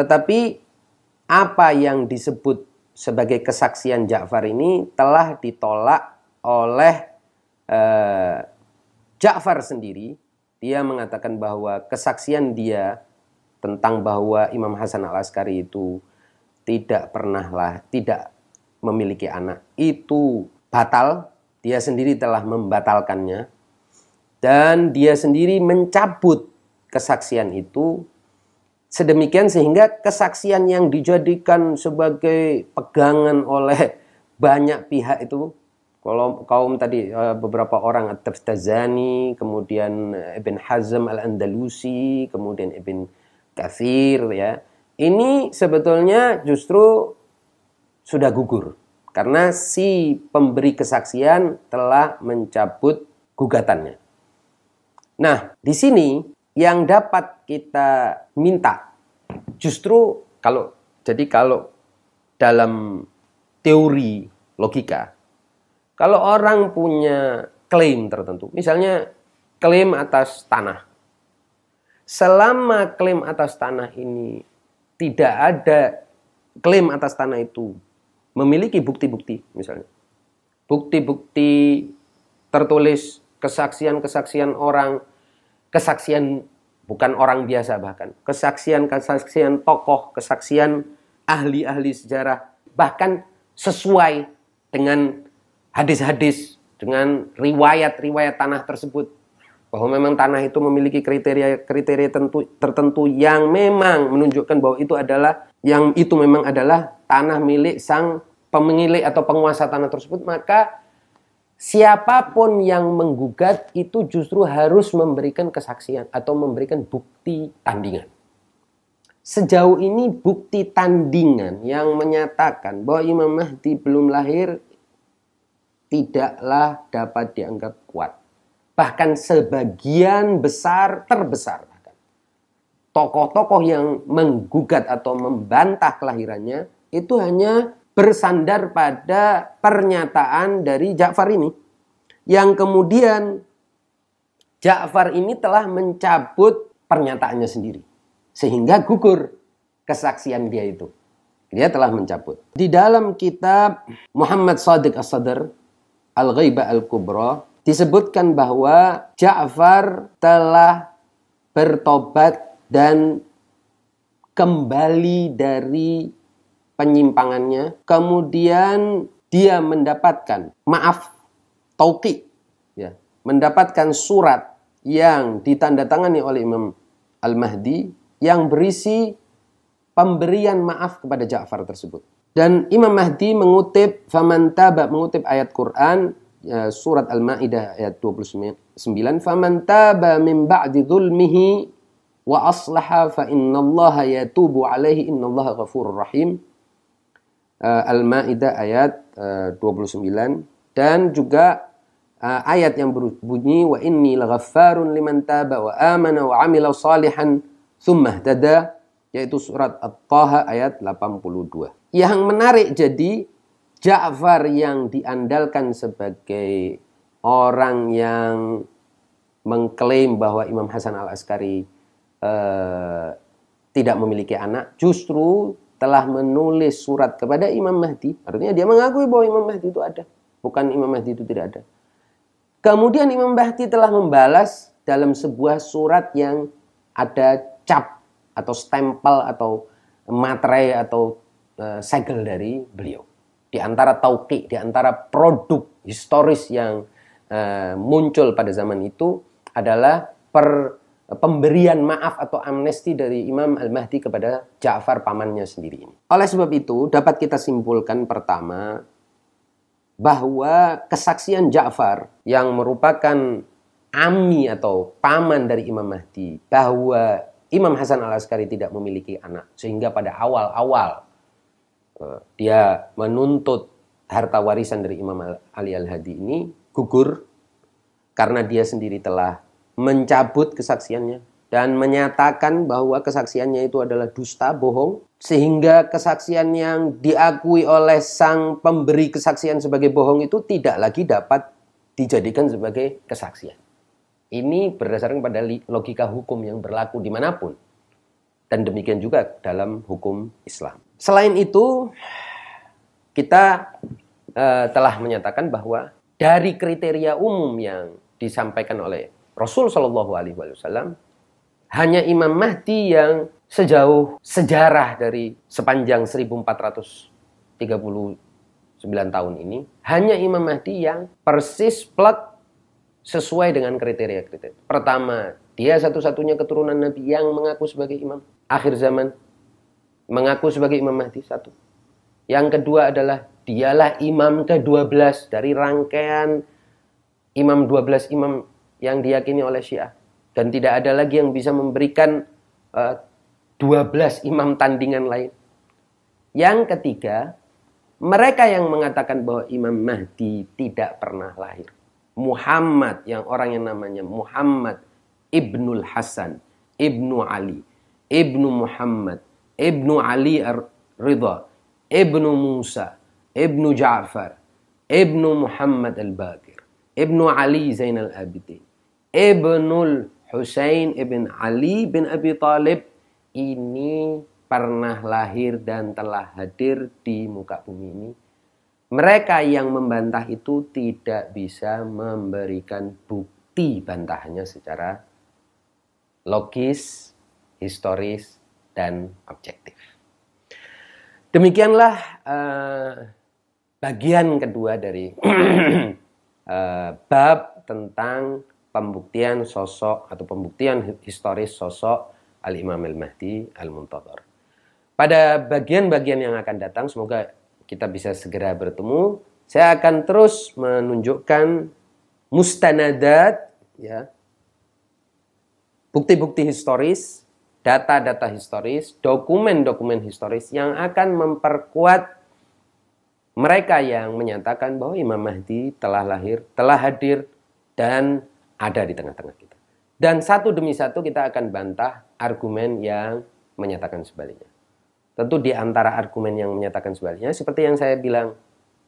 Tetapi apa yang disebut sebagai kesaksian Ja'far ini telah ditolak oleh eh, Ja'far sendiri. Dia mengatakan bahwa kesaksian dia tentang bahwa Imam Hasan al Askari itu tidak pernahlah tidak memiliki anak itu batal dia sendiri telah membatalkannya dan dia sendiri mencabut kesaksian itu Sedemikian sehingga kesaksian yang dijadikan sebagai pegangan oleh banyak pihak itu kalau kaum tadi eh, beberapa orang at kemudian eh, Ibn Hazm Al-Andalusi, kemudian Ibn Kathir ya. Ini sebetulnya justru sudah gugur karena si pemberi kesaksian telah mencabut gugatannya. Nah, di sini yang dapat kita minta justru kalau jadi kalau dalam teori logika kalau orang punya klaim tertentu misalnya klaim atas tanah selama klaim atas tanah ini tidak ada klaim atas tanah itu memiliki bukti-bukti misalnya bukti-bukti tertulis kesaksian-kesaksian orang kesaksian bukan orang biasa bahkan kesaksian kesaksian tokoh kesaksian ahli-ahli sejarah bahkan sesuai dengan hadis-hadis dengan riwayat-riwayat tanah tersebut bahwa memang tanah itu memiliki kriteria kriteria tentu, tertentu yang memang menunjukkan bahwa itu adalah yang itu memang adalah tanah milik sang pemilik atau penguasa tanah tersebut maka siapapun yang menggugat itu justru harus memberikan kesaksian atau memberikan bukti tandingan. Sejauh ini bukti tandingan yang menyatakan bahwa Imam Mahdi belum lahir tidaklah dapat dianggap kuat. Bahkan sebagian besar terbesar tokoh-tokoh yang menggugat atau membantah kelahirannya itu hanya bersandar pada pernyataan dari Ja'far ini yang kemudian Ja'far ini telah mencabut pernyataannya sendiri sehingga gugur kesaksian dia itu dia telah mencabut di dalam kitab Muhammad Sadiq As-Sadr Al-Ghaibah Al-Kubra disebutkan bahwa Ja'far telah bertobat dan kembali dari penyimpangannya, kemudian dia mendapatkan maaf tauki, ya, mendapatkan surat yang ditandatangani oleh Imam Al-Mahdi yang berisi pemberian maaf kepada Ja'far tersebut. Dan Imam Mahdi mengutip faman taba mengutip ayat Quran ya, surat Al-Maidah ayat 29 faman taba min ba'di dhulmihi wa aslaha fa innallaha yatubu alaihi innallaha ghafurur rahim uh, Al-Maidah ayat eh, uh, 29 dan juga uh, ayat yang berbunyi wa inni laghaffarun liman taba wa amana wa amila salihan thumma tada yaitu surat At-Taha ayat 82. Yang menarik jadi Ja'far yang diandalkan sebagai orang yang mengklaim bahwa Imam Hasan Al-Askari eh, tidak memiliki anak justru telah menulis surat kepada Imam Mahdi, artinya dia mengakui bahwa Imam Mahdi itu ada, bukan Imam Mahdi itu tidak ada. Kemudian Imam Mahdi telah membalas dalam sebuah surat yang ada cap atau stempel atau materai atau eh, segel dari beliau. Di antara tauqi, di antara produk historis yang eh, muncul pada zaman itu adalah per pemberian maaf atau amnesti dari Imam Al-Mahdi kepada Ja'far pamannya sendiri ini. Oleh sebab itu, dapat kita simpulkan pertama bahwa kesaksian Ja'far yang merupakan ami atau paman dari Imam Mahdi bahwa Imam Hasan Al-Askari tidak memiliki anak sehingga pada awal-awal eh, dia menuntut harta warisan dari Imam Ali Al-Hadi ini gugur karena dia sendiri telah mencabut kesaksiannya dan menyatakan bahwa kesaksiannya itu adalah dusta, bohong, sehingga kesaksian yang diakui oleh sang pemberi kesaksian sebagai bohong itu tidak lagi dapat dijadikan sebagai kesaksian. Ini berdasarkan pada logika hukum yang berlaku dimanapun, dan demikian juga dalam hukum Islam. Selain itu, kita uh, telah menyatakan bahwa dari kriteria umum yang disampaikan oleh Rasul Shallallahu Alaihi Wasallam hanya Imam Mahdi yang sejauh sejarah dari sepanjang 1439 tahun ini hanya Imam Mahdi yang persis plot sesuai dengan kriteria kriteria. Pertama, dia satu-satunya keturunan Nabi yang mengaku sebagai imam akhir zaman, mengaku sebagai Imam Mahdi satu. Yang kedua adalah dialah imam ke-12 dari rangkaian imam 12 imam yang diyakini oleh Syiah dan tidak ada lagi yang bisa memberikan uh, eh, 12 imam tandingan lain. Yang ketiga, mereka yang mengatakan bahwa Imam Mahdi tidak pernah lahir. Muhammad yang orang yang namanya Muhammad Ibnul Hasan, Ibnu Ali, Ibnu Muhammad, Ibnu Ali ar Ridha, Ibnu Musa, Ibnu Ja'far, Ibnu Muhammad al Baqir, Ibnu Ali Zainal Abidin, Ibnul Husain ibn Ali bin Abi Talib ini pernah lahir dan telah hadir di muka bumi ini. Mereka yang membantah itu tidak bisa memberikan bukti bantahnya secara logis, historis, dan objektif. Demikianlah eh, bagian kedua dari eh, bab tentang pembuktian sosok atau pembuktian historis sosok Al-Imam Al-Mahdi Al-Muntadhar. Pada bagian-bagian yang akan datang semoga kita bisa segera bertemu. Saya akan terus menunjukkan mustanadat ya. Bukti-bukti historis, data-data historis, dokumen-dokumen historis yang akan memperkuat mereka yang menyatakan bahwa Imam Mahdi telah lahir, telah hadir dan ada di tengah-tengah kita. Dan satu demi satu kita akan bantah argumen yang menyatakan sebaliknya. Tentu di antara argumen yang menyatakan sebaliknya, seperti yang saya bilang,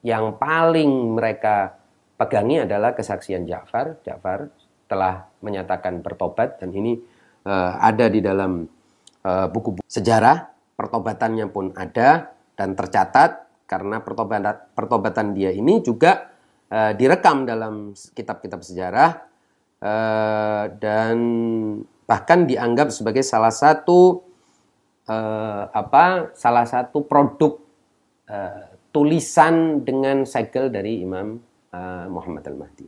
yang paling mereka pegangi adalah kesaksian Ja'far. Ja'far telah menyatakan bertobat dan ini uh, ada di dalam eh, buku buku, buku sejarah. Pertobatannya pun ada dan tercatat karena pertobatan, pertobatan dia ini juga uh, direkam dalam kitab-kitab sejarah uh, dan bahkan dianggap sebagai salah satu uh, apa salah satu produk uh, tulisan dengan segel dari Imam uh, Muhammad Al-Mahdi.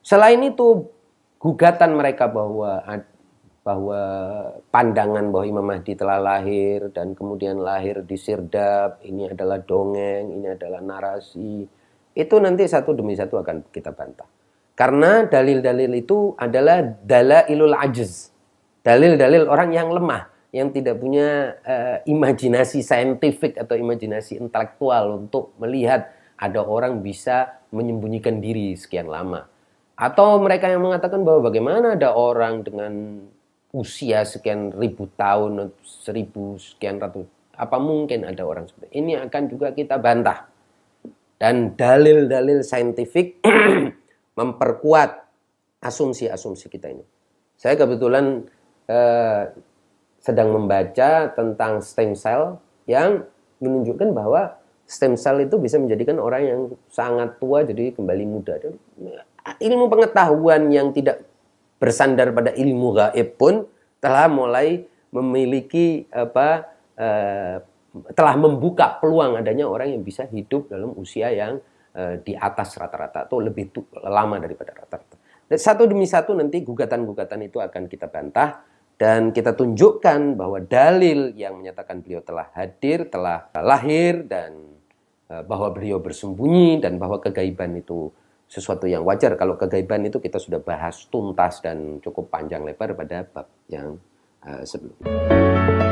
Selain itu gugatan mereka bahwa bahwa pandangan bahwa Imam Mahdi telah lahir dan kemudian lahir di Sirdap ini adalah dongeng, ini adalah narasi, itu nanti satu demi satu akan kita bantah. Karena dalil-dalil itu adalah dalailul ajz. Dalil-dalil orang yang lemah, yang tidak punya uh, imajinasi saintifik atau imajinasi intelektual untuk melihat ada orang bisa menyembunyikan diri sekian lama. Atau mereka yang mengatakan bahwa bagaimana ada orang dengan usia sekian ribu tahun, seribu sekian ratus, apa mungkin ada orang seperti ini akan juga kita bantah. Dan dalil-dalil saintifik memperkuat asumsi-asumsi kita ini. Saya kebetulan eh, sedang membaca tentang stem cell yang menunjukkan bahwa stem cell itu bisa menjadikan orang yang sangat tua jadi kembali muda. Dan eh, ilmu pengetahuan yang tidak bersandar pada ilmu gaib pun telah mulai memiliki apa eh, telah membuka peluang adanya orang yang bisa hidup dalam usia yang Eh, di atas rata-rata atau lebih lama daripada rata-rata. Satu demi satu nanti gugatan-gugatan itu akan kita bantah dan kita tunjukkan bahwa dalil yang menyatakan beliau telah hadir, telah lahir dan eh, bahwa beliau bersembunyi dan bahwa kegaiban itu sesuatu yang wajar. Kalau kegaiban itu kita sudah bahas tuntas dan cukup panjang lebar pada bab yang eh, sebelumnya.